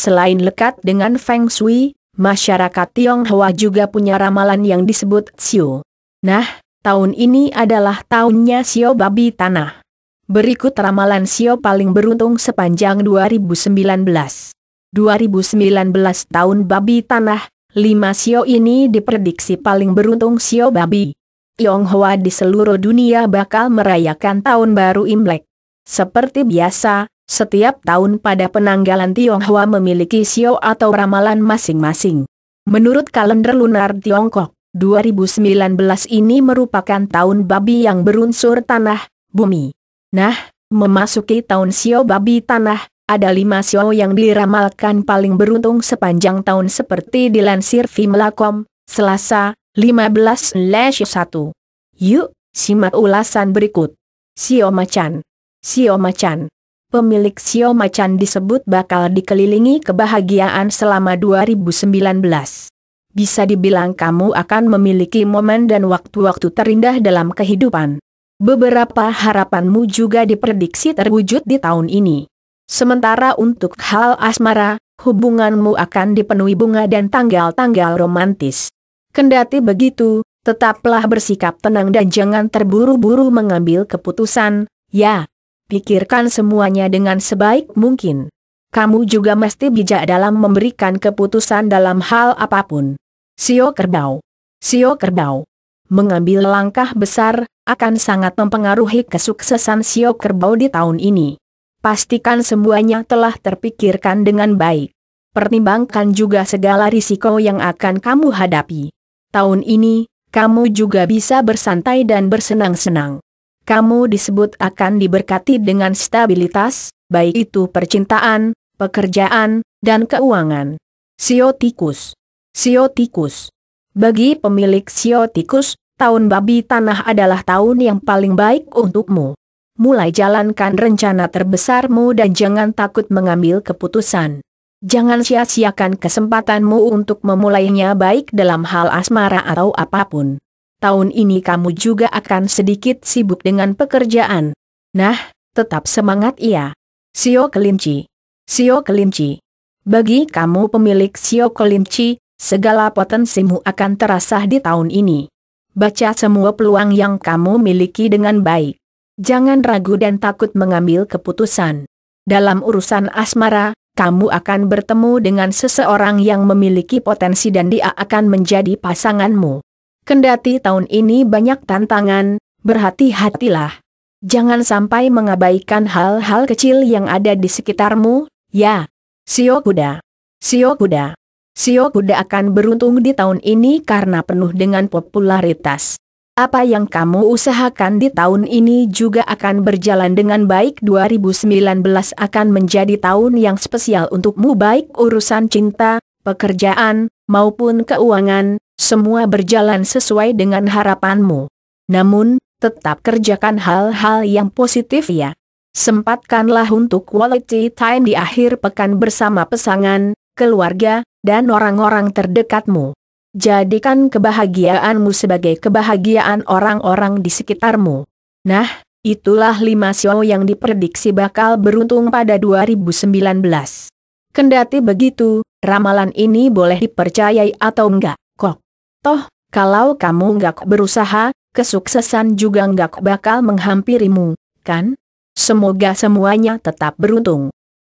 Selain lekat dengan Feng Shui, masyarakat Tionghoa juga punya ramalan yang disebut Xiu. Nah, tahun ini adalah tahunnya Xiu babi tanah. Berikut ramalan Xiu paling beruntung sepanjang 2019. 2019 tahun babi tanah, 5 Xiu ini diprediksi paling beruntung Xiu babi. Tionghoa di seluruh dunia bakal merayakan tahun baru Imlek. Seperti biasa, setiap tahun pada penanggalan Tionghoa memiliki sio atau ramalan masing-masing. Menurut kalender lunar Tiongkok, 2019 ini merupakan tahun babi yang berunsur tanah, bumi. Nah, memasuki tahun sio babi tanah, ada lima sio yang diramalkan paling beruntung sepanjang tahun seperti dilansir Vimelakom, Selasa, 15-1. Yuk, simak ulasan berikut. Sio Macan Sio Macan pemilik Sio Macan disebut bakal dikelilingi kebahagiaan selama 2019. Bisa dibilang kamu akan memiliki momen dan waktu-waktu terindah dalam kehidupan. Beberapa harapanmu juga diprediksi terwujud di tahun ini. Sementara untuk hal asmara, hubunganmu akan dipenuhi bunga dan tanggal-tanggal romantis. Kendati begitu, tetaplah bersikap tenang dan jangan terburu-buru mengambil keputusan, ya, pikirkan semuanya dengan sebaik mungkin. Kamu juga mesti bijak dalam memberikan keputusan dalam hal apapun. Sio Kerbau. Sio Kerbau. Mengambil langkah besar, akan sangat mempengaruhi kesuksesan Sio Kerbau di tahun ini. Pastikan semuanya telah terpikirkan dengan baik. Pertimbangkan juga segala risiko yang akan kamu hadapi. Tahun ini, kamu juga bisa bersantai dan bersenang-senang kamu disebut akan diberkati dengan stabilitas, baik itu percintaan, pekerjaan, dan keuangan. Siotikus Siotikus Bagi pemilik Siotikus, tahun babi tanah adalah tahun yang paling baik untukmu. Mulai jalankan rencana terbesarmu dan jangan takut mengambil keputusan. Jangan sia-siakan kesempatanmu untuk memulainya baik dalam hal asmara atau apapun tahun ini kamu juga akan sedikit sibuk dengan pekerjaan. Nah, tetap semangat ya, Sio Kelinci. Sio Kelinci. Bagi kamu pemilik Sio Kelinci, segala potensimu akan terasa di tahun ini. Baca semua peluang yang kamu miliki dengan baik. Jangan ragu dan takut mengambil keputusan. Dalam urusan asmara, kamu akan bertemu dengan seseorang yang memiliki potensi dan dia akan menjadi pasanganmu. Kendati tahun ini banyak tantangan, berhati-hatilah. Jangan sampai mengabaikan hal-hal kecil yang ada di sekitarmu, ya. Sio kuda. Sio kuda. Sio kuda akan beruntung di tahun ini karena penuh dengan popularitas. Apa yang kamu usahakan di tahun ini juga akan berjalan dengan baik 2019 akan menjadi tahun yang spesial untukmu baik urusan cinta, pekerjaan, maupun keuangan, semua berjalan sesuai dengan harapanmu. Namun, tetap kerjakan hal-hal yang positif ya. Sempatkanlah untuk quality time di akhir pekan bersama pasangan, keluarga, dan orang-orang terdekatmu. Jadikan kebahagiaanmu sebagai kebahagiaan orang-orang di sekitarmu. Nah, itulah lima show yang diprediksi bakal beruntung pada 2019. Kendati begitu, ramalan ini boleh dipercayai atau enggak. Toh, kalau kamu nggak berusaha, kesuksesan juga nggak bakal menghampirimu, kan? Semoga semuanya tetap beruntung.